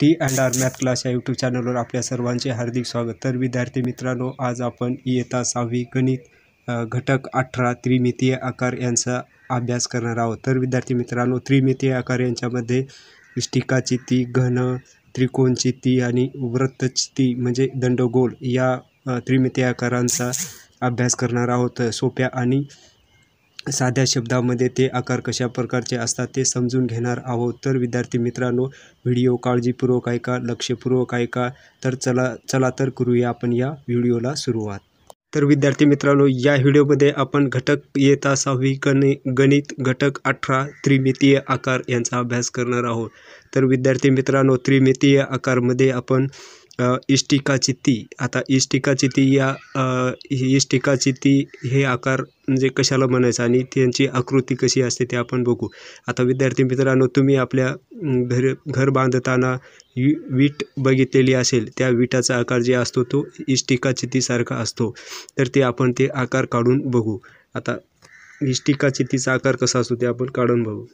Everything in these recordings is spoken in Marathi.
T and R math class या यूट्यूब चॅनलवर आपल्या सर्वांचे हार्दिक स्वागत तर विद्यार्थी मित्रांनो आज आपण इयता सहावी गणित घटक अठरा त्रिमितीय आकार यांचा अभ्यास करणार आहोत तर विद्यार्थी मित्रांनो त्रिमितीय आकार यांच्यामध्ये स्टिकाची ती घन ती आणि ती म्हणजे दंडगोल या त्रिमितीय आकारांचा अभ्यास करणार आहोत सोप्या आणि साध्या शब्दामध्ये ते आकार कशा प्रकारचे असतात ते समजून घेणार आहोत तर विद्यार्थी मित्रांनो व्हिडिओ काळजीपूर्वक ऐका लक्षपूर्वक ऐका तर चला चला तर करूया आपण या व्हिडिओला सुरुवात तर विद्यार्थी मित्रांनो या व्हिडिओमध्ये आपण घटक येता सहावी गणि गणित घटक अठरा त्रिमितीय आकार यांचा अभ्यास करणार आहोत तर विद्यार्थी मित्रांनो त्रिमितीय आकारमध्ये आपण इष्टिकाची ती आता इष्टिकाची ती या इष्टिकाची ती हे आकार म्हणजे कशाला म्हणायचं आणि त्यांची आकृती कशी असते ते आपण बघू आता विद्यार्थी मित्रांनो तुम्ही आपल्या घर घर बांधताना वि विट बघितलेली असेल त्या विटाचा आकार जे असतो तो इष्टिकाची तीसारखा असतो तर ते आपण ते आकार काढून बघू आता इष्टिकाची तीचा आकार कसा असतो ते आपण काढून बघू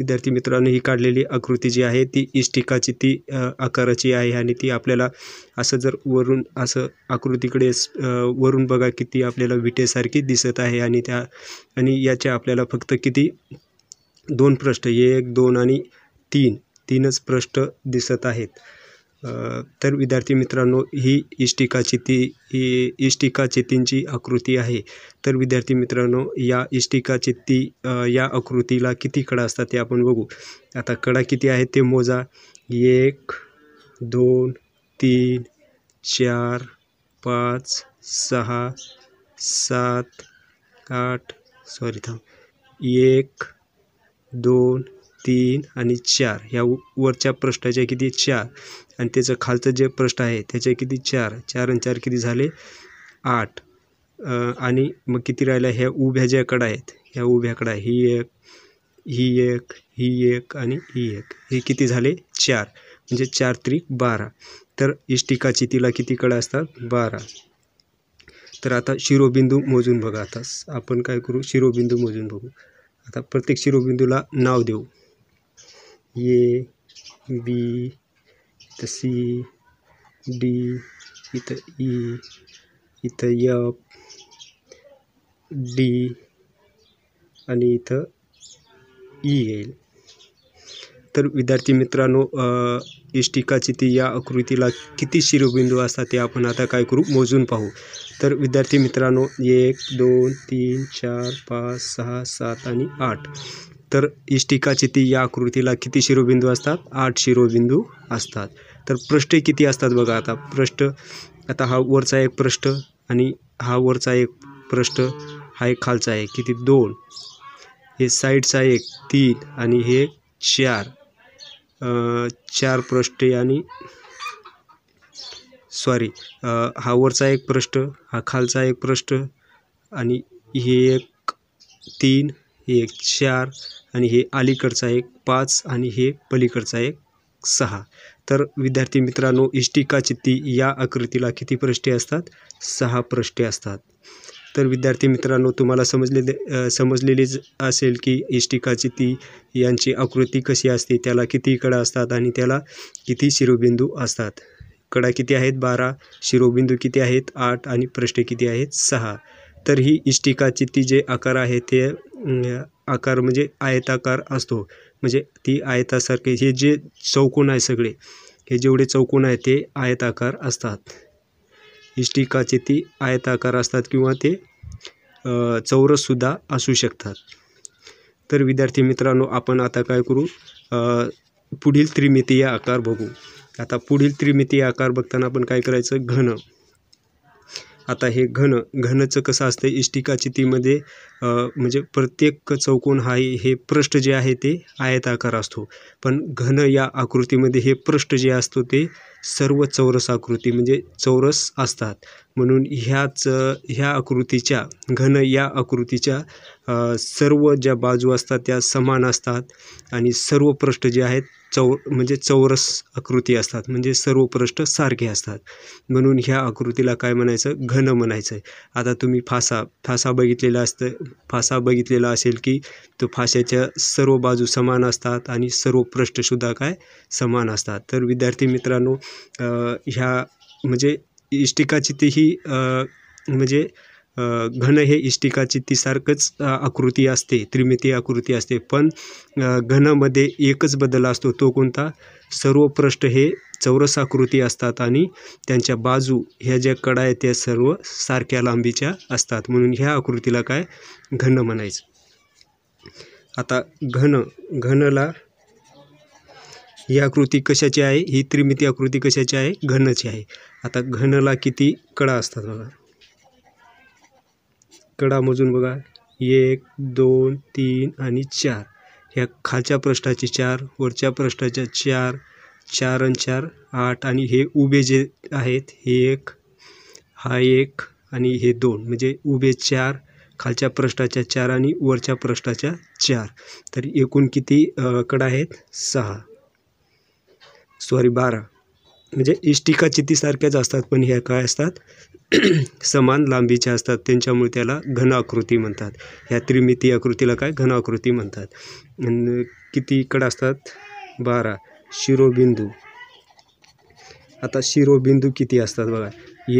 विद्यार्थी मित्रांनो ही काढलेली आकृती जी आहे ती इष्टिकाची ती आकाराची आहे आणि ती आपल्याला असं जर वरून असं आकृतीकडे वरून बघा की ती आपल्याला विटेसारखी दिसत आहे आणि त्या आणि याच्या आपल्याला फक्त किती दोन पृष्ठ एक दोन आणि तीन तीनच पृष्ठ दिसत आहेत तर विद्यार्थी मित्रांनो ही इष्टिकाची ती ही इष्टिका चित्तींची आकृती आहे तर विद्यार्थी मित्रांनो या इष्टिका चित्ती या आकृतीला किती कडा असतात ते आपण बघू आता कडा किती आहेत ते मोजा एक दोन तीन चार पाच सहा सात आठ सॉरी थांब एक दोन तीन आणि चार ह्या वरच्या पृष्ठाच्या किती चार आणि त्याचं खालचं जे पृष्ठ आहे त्याच्या किती चार चार आणि चार किती झाले आठ आणि मग किती राहिल्या ह्या उभ्या ज्या कडा आहेत ह्या उभ्याकडा ही एक ही एक ही एक आणि ही एक हे किती झाले चार म्हणजे चार त्रिक बारा तर इष्टिकाची तिला किती कडा असतात बारा तर आता शिरोबिंदू मोजून बघा आता आपण काय करू शिरोबिंदू मोजून बघू आता प्रत्येक शिरोबिंदूला नाव देऊ ये बी इथं सी डी इथं ई इथं यप डी आणि इथं ई e येईल तर विद्यार्थी मित्रांनो इष्टिकाची ती या आकृतीला किती शिरोबिंदू असतात ते आपण आता काय करू मोजून पाहू तर विद्यार्थी मित्रांनो एक दोन तीन चार पाच सहा सात आणि आठ तर इष्टिकाची ती या आकृतीला किती शिरोबिंदू असतात आठ शिरोबिंदू असतात तर पृष्ठ किती असतात बघा आता पृष्ठ आता हा वरचा एक पृष्ठ आणि हा वरचा एक पृष्ठ हा एक खालचा आहे किती दोन हे साईडचा एक तीन आणि हे चार चार पृष्ठे आणि सॉरी हा वरचा एक पृष्ठ हा खालचा एक पृष्ठ आणि हे एक तीन एक चार आणि हे अलीकडचा एक पाच आणि हे पलीकडचा एक सहा तर विद्यार्थी मित्रांनो इष्टिका चित्ती या आकृतीला किती पृष्ठे असतात सहा पृष्ठे असतात तर विद्यार्थी मित्रांनो तुम्हाला समजलेले समजलेलीच असेल की इष्टिका चित्ती यांची आकृती कशी असते त्याला किती कडा असतात आणि त्याला किती शिरोबिंदू असतात कडा किती आहेत बारा शिरोबिंदू किती आहेत आठ आणि पृष्ठे किती आहेत सहा तर ही इष्टिकाची ती जे आकार आहे ते आकार म्हणजे आयताकार असतो म्हणजे ती आयतासारखे हे जे चौकोन आहे सगळे हे जेवढे चौकोन आहे ते आयताकार असतात इष्टिकाचे ती आयताकार असतात किंवा ते चौरससुद्धा असू शकतात तर विद्यार्थी मित्रांनो आपण आता काय करू पुढील त्रिमितीय आकार बघू आता पुढील त्रिमितीय आकार बघताना आपण काय करायचं घन आता हे घन घनचं कसं असतं इष्टिकाची तीमध्ये म्हणजे प्रत्येक चौकोन हा हे पृष्ठ जे आहे ते आयताकार असतो पण घन या आकृतीमध्ये हे पृष्ठ जे असतो ते सर्व चौरस आकृती म्हणजे चौरस असतात म्हणून ह्याच ह्या आकृतीच्या घन या आकृतीच्या सर्व ज्या बाजू असतात त्या समान असतात आणि सर्व पृष्ठ जे आहेत चौ म्हणजे चौरस आकृती असतात म्हणजे सर्व पृष्ठ सारखे असतात म्हणून ह्या आकृतीला काय म्हणायचं घन म्हणायचं आहे आता तुम्ही फासा फासा बघितलेला असतं फासा बघितलेला असेल की तो फाश्याच्या सर्व बाजू समान असतात आणि सर्व पृष्ठसुद्धा काय समान असतात तर विद्यार्थी मित्रांनो ह्या म्हणजे इष्टिकाची तेही म्हणजे घन हे इष्टिकाची ती सारखंच आकृती असते त्रिमितीय आकृती असते पण घनमध्ये एकच बदल असतो तो कोणता सर्व पृष्ठ हे चौरस आकृती असतात आणि त्यांच्या बाजू ह्या ज्या कडा आहेत त्या सर्व सारख्या लांबीच्या असतात म्हणून ह्या आकृतीला काय घन म्हणायचं आता घन घनला ही आकृती कशाची आहे ही त्रिमिती आकृती कशाची आहे घनची आहे आता घनला किती कडा असतात बघा कडा मोजून बघा एक दोन तीन आणि चार ह्या खालच्या पृष्ठाचे चार वरच्या पृष्ठाच्या चार चार आणि चार आठ आणि हे उभे जे आहेत हे एक हा एक आणि हे दोन म्हणजे उभे चार खालच्या पृष्ठाच्या चार आणि वरच्या पृष्ठाच्या चार तर एकूण किती कडा आहेत सहा सॉरी बारा म्हणजे इष्टिका चितीसारख्याच असतात पण ह्या काय असतात समान लांबीच्या असतात त्यांच्यामुळे त्याला घनाकृती म्हणतात ह्या त्रिमिती आकृतीला काय घनाकृती म्हणतात किती इकडं असतात बारा शिरोबिंदू आता शिरोबिंदू किती असतात बघा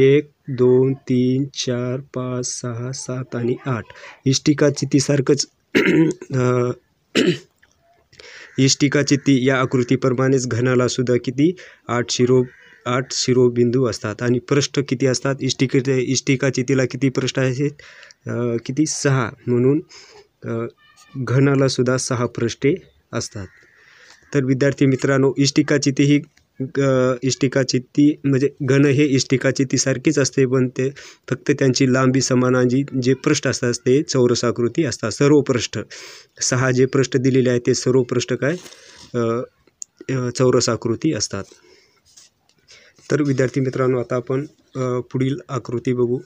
एक दोन तीन चार पाच सहा सात आणि आठ इष्टिका चितीसारखंच इष्टिकाचे ती या आकृतीप्रमाणेच सुद्धा किती आठ शिरो आठ शिरोबिंदू असतात आणि पृष्ठ किती असतात इष्टिकेचे इष्टिकाची तिला किती पृष्ठ आहेत किती सहा म्हणून सुद्धा सहा पृष्ठे असतात तर विद्यार्थी मित्रांनो इष्टिकाची ती ही इष्टिकाची ती म्हणजे घन हे इष्टिकाची ती सारखीच असते पण ते फक्त त्यांची लांबी समानांची जे पृष्ठ असतात ते चौरसाकृती असतात सर्व पृष्ठ सहा जे पृष्ठ दिलेले आहेत ते सर्व पृष्ठ काय चौरसाकृती असतात तर विद्यार्थी मित्रांनो आता आपण पुढील आकृती बघू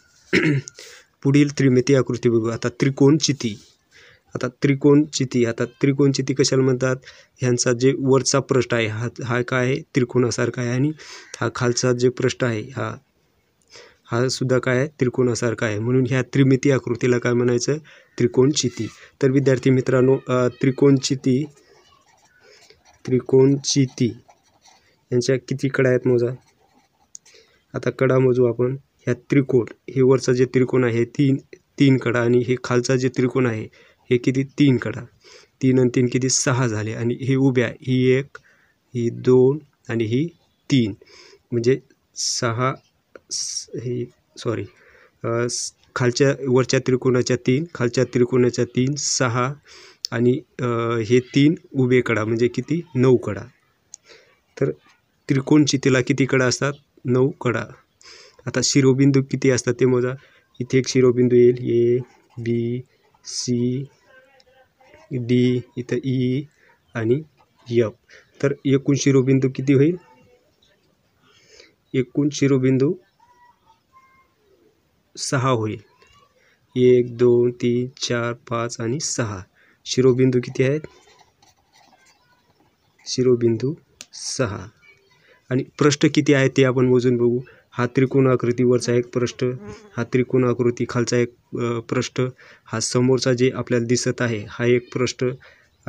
पुढील त्रिमिती आकृती बघू आता त्रिकोण चिती आता त्रिकोण चिती आता त्रिकोणचिती कशाला म्हणतात ह्यांचा जे वरचा पृष्ठ आहे हा हा काय आहे त्रिकोणासारखा आहे आणि हा खालचा जे पृष्ठ आहे हा हा सुद्धा काय आहे त्रिकोणासारखा आहे म्हणून ह्या त्रिमिती आकृतीला काय म्हणायचं त्रिकोण चिती तर विद्यार्थी मित्रांनो त्रिकोण चिती त्रिकोण चिती यांच्या किती कडा आहेत मोजा आता कडा मोजू आपण ह्या त्रिकोण हे वरचा जे त्रिकोण आहे तीन तीन कडा आणि हे खालचा जे त्रिकोण आहे हे किती तीन कडा तीन आणि तीन किती सहा झाले आणि ही उभ्या ही एक ही दोन आणि ही तीन म्हणजे सहा ही सॉरी खालच्या वरच्या त्रिकोणाच्या तीन खालच्या त्रिकोणाच्या तीन सहा आणि हे तीन उभे कडा म्हणजे किती नऊ कडा तर त्रिकोण तिला किती कडा असतात नऊ कडा आता शिरोबिंदू किती असतात ते मोजा इथे एक शिरोबिंदू येईल ए बी सी डी इथं ई e आणि यफ तर एकूण शिरोबिंदू किती होईल एकूण शिरोबिंदू सहा होईल एक दोन तीन चार पाच आणि सहा शिरोबिंदू किती आहेत शिरोबिंदू सहा आणि पृष्ठ किती आहे ते आपण मोजून बघू हा त्रिकोण आकृती वरचा एक पृष्ठ हा त्रिकोण आकृती खालचा एक पृष्ठ हा समोरचा जे आपल्याला दिसत आहे हा एक पृष्ठ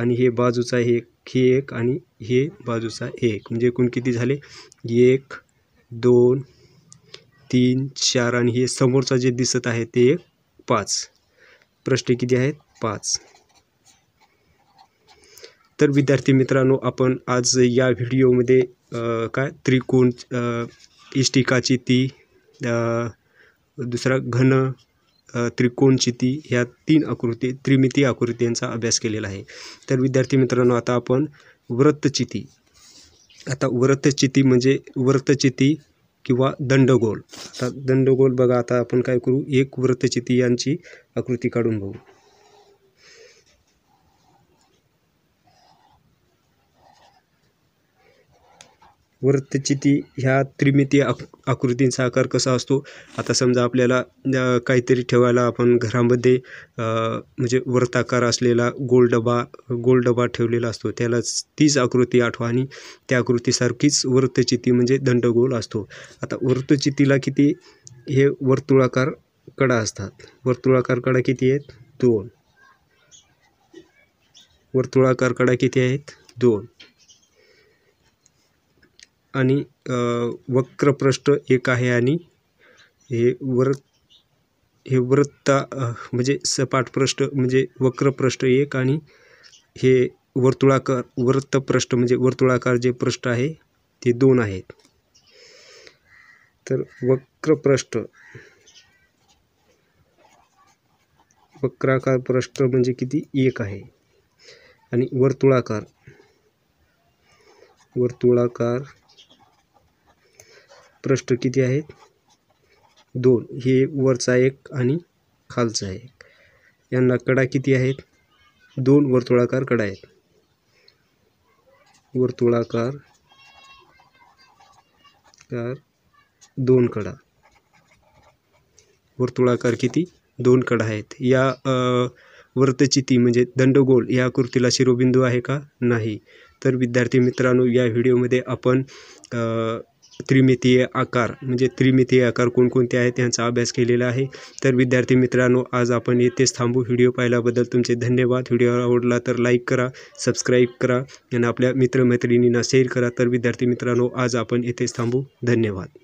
आणि हे बाजूचा एक हे एक आणि हे बाजूचा एक म्हणजे एकूण किती झाले एक दोन तीन चार आणि हे समोरचा जे दिसत आहे ते एक पाच पृष्ठ किती आहेत पाच तर विद्यार्थी मित्रांनो आपण आज या व्हिडिओमध्ये काय त्रिकोण इष्टिकाची ती दुसरा घन त्रिकोणचिती ह्या तीन आकृती त्रिमिती आकृतींचा अभ्यास केलेला आहे तर विद्यार्थी मित्रांनो आता आपण व्रतचिती आता व्रतचिती म्हणजे व्रतचिती किंवा दंडगोल आता दंडगोल बघा आता आपण काय करू एक व्रतचिती यांची आकृती काढून बघू वृत्तचिती ह्या त्रिमितीय आक आकृतींचा आकार कसा असतो आता समजा आपल्याला काहीतरी ठेवायला आपण घरामध्ये म्हणजे वृत्ताकार असलेला गोल डबा गोल डबा ठेवलेला असतो त्यालाच तीच आकृती आठवा आणि त्या आकृतीसारखीच वृत्तचिती म्हणजे दंडगोल असतो आता वृत्तचितीला किती हे वर्तुळाकार कडा असतात वर्तुळाकार कडा किती आहेत दोन वर्तुळाकार कडा किती आहेत दोन आणि वक्रपृष्ठ एक आहे आणि हे वर हे वृत्ता म्हणजे सपाटपृष्ठ म्हणजे वक्रपृष्ठ एक आणि हे वर्तुळाकार वृत्तपृष्ठ म्हणजे वर्तुळाकार जे पृष्ठ आहे ते दोन आहेत तर वक्रपृष्ठ वक्राकार पृष्ठ म्हणजे किती एक आहे आणि वर्तुळाकार वर्तुळाकार पृष्ठ किती आहेत दोन हे वरचा एक आणि खालचा एक यांना कडा किती आहेत दोन वर्तुळाकार कडा आहेत वर्तुळाकार कार दोन कडा वर्तुळाकार किती दोन कडा आहेत या वर्तचिती म्हणजे दंडगोल या कृतीला शिरोबिंदू आहे का नाही तर विद्यार्थी मित्रांनो या व्हिडिओमध्ये आपण त्रिमितीय आकार म्हणजे त्रिमितीय आकार कोणकोणते आहेत त्यांचा अभ्यास केलेला आहे तर विद्यार्थी मित्रांनो आज आपण येथेच थांबू व्हिडिओ पाहिल्याबद्दल तुमचे धन्यवाद व्हिडिओ आवडला तर लाईक करा सबस्क्राईब करा आणि आपल्या मित्रमैत्रिणींना शेअर करा तर विद्यार्थी मित्रांनो आज आपण येथेच थांबू धन्यवाद